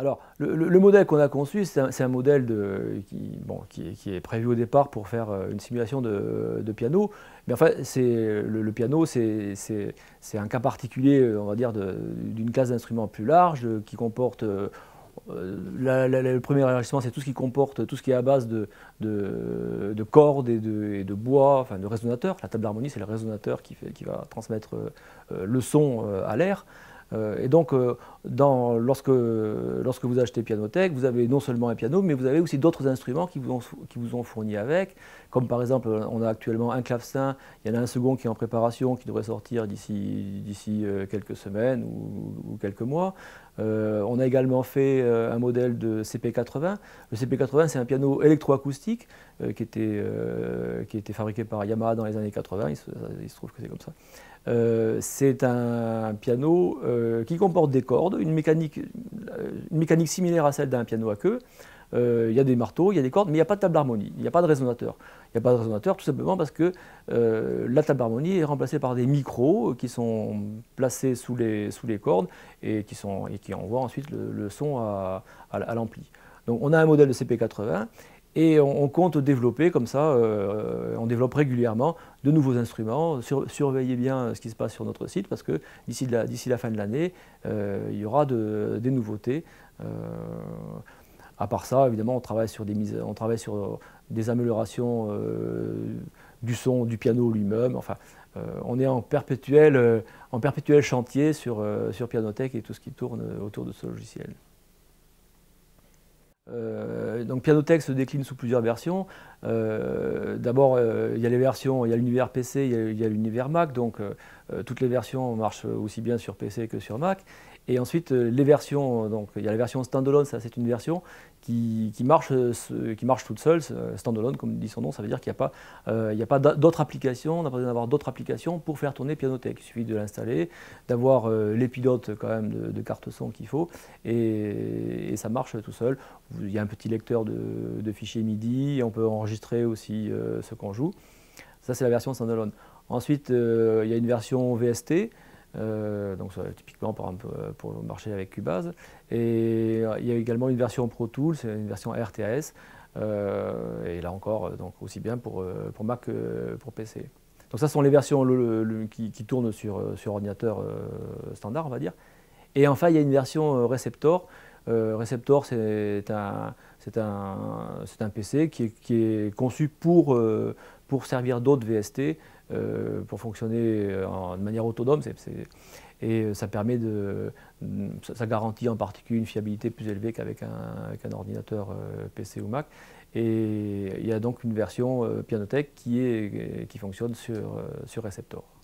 Alors, le, modèle qu'on a conçu, c'est un, modèle qui, est prévu au départ pour faire euh, une simulation de, piano. Mais enfin, le, le piano, c'est un cas particulier, euh, on va dire, d'une classe d'instruments plus large euh, qui comporte. le premier élargissement, c'est tout ce qui comporte, tout ce qui est à base de, cordes et de, bois, enfin de résonateurs. La table d'harmonie, c'est le résonateur qui, va transmettre le son à l'air. Euh, et donc, euh, lorsque, lorsque vous achetez Pianotech, vous avez non seulement un piano, mais vous avez aussi d'autres instruments qui vous, ont, qui vous ont fourni avec. Comme par exemple, on a actuellement un clavecin, il y en a un second qui est en préparation, qui devrait sortir d'ici euh, quelques semaines ou, quelques mois. on a également fait un modèle de CP80. Le CP80, c'est un piano électroacoustique qui, était, qui était fabriqué par Yamaha dans les années 80, il se, trouve que c'est comme ça. c'est un, un piano euh, qui comporte des cordes, une mécanique, euh, mécanique similaire à celle d'un piano à queue. Euh, il y a des marteaux, il y a des cordes, mais il n'y a pas de table d'harmonie, il n'y a pas de résonateur. Il n'y a pas de résonateur tout simplement parce que la table d'harmonie est remplacée par des micros qui sont placés sous les, sous les cordes et qui, sont, et qui envoient ensuite le, son à l'ampli. Donc on a un modèle de CP80 et on, compte développer comme ça, euh, on développe régulièrement de nouveaux instruments. surveillez bien ce qui se passe sur notre site parce que d'ici la, fin de l'année, euh, il y aura des nouveautés. Euh, à part ça, évidemment, on travaille sur des améliorations du son du piano lui-même. Enfin, on est en perpétuel, chantier sur, sur Pianotech et tout ce qui tourne autour de ce logiciel donc PianoTeX se décline sous plusieurs versions. Euh, d'abord, euh, il y a les versions, il y a l'univers PC, il y a, l'univers Mac, donc euh, toutes les versions marchent aussi bien sur PC que sur Mac. Et ensuite, euh, les versions, donc il y a la version standalone, ça c'est une version qui, qui, marche, qui marche toute seule, standalone comme dit son nom, ça veut dire qu'il n'y a pas, euh, il a pas d'autres applications, on n'a pas besoin d'avoir d'autres applications pour faire tourner Pianotech. Il suffit de l'installer, d'avoir euh, les pilotes quand même de, de carte son qu'il faut et, ça marche tout seul. Il y a un petit lecteur de, de fichiers MIDI, et on peut enregistrer aussi ce qu'on joue. Ça c'est la version standalone. Ensuite, il y a une version VST euh, donc typiquement euh, pour le marché avec Cubase. Et euh, il y a également une version Pro Tools, une version RTS et là encore donc aussi bien pour, pour Mac que pour PC. Donc ça sont les versions qui, qui, tournent sur, sur ordinateur standard, on va dire. Et enfin, il y a une version Receptor. Receptor, c'est un, un, un, PC qui est, qui est conçu pour, pour servir d'autres VST. Euh, pour fonctionner euh, en, de manière autonome. et euh, ça permet de, mm, ça garantit en particulier une fiabilité plus élevée qu'avec un, ordinateur PC ou Mac. Et il y a donc une version Pianotech qui, qui fonctionne sur, sur Receptor.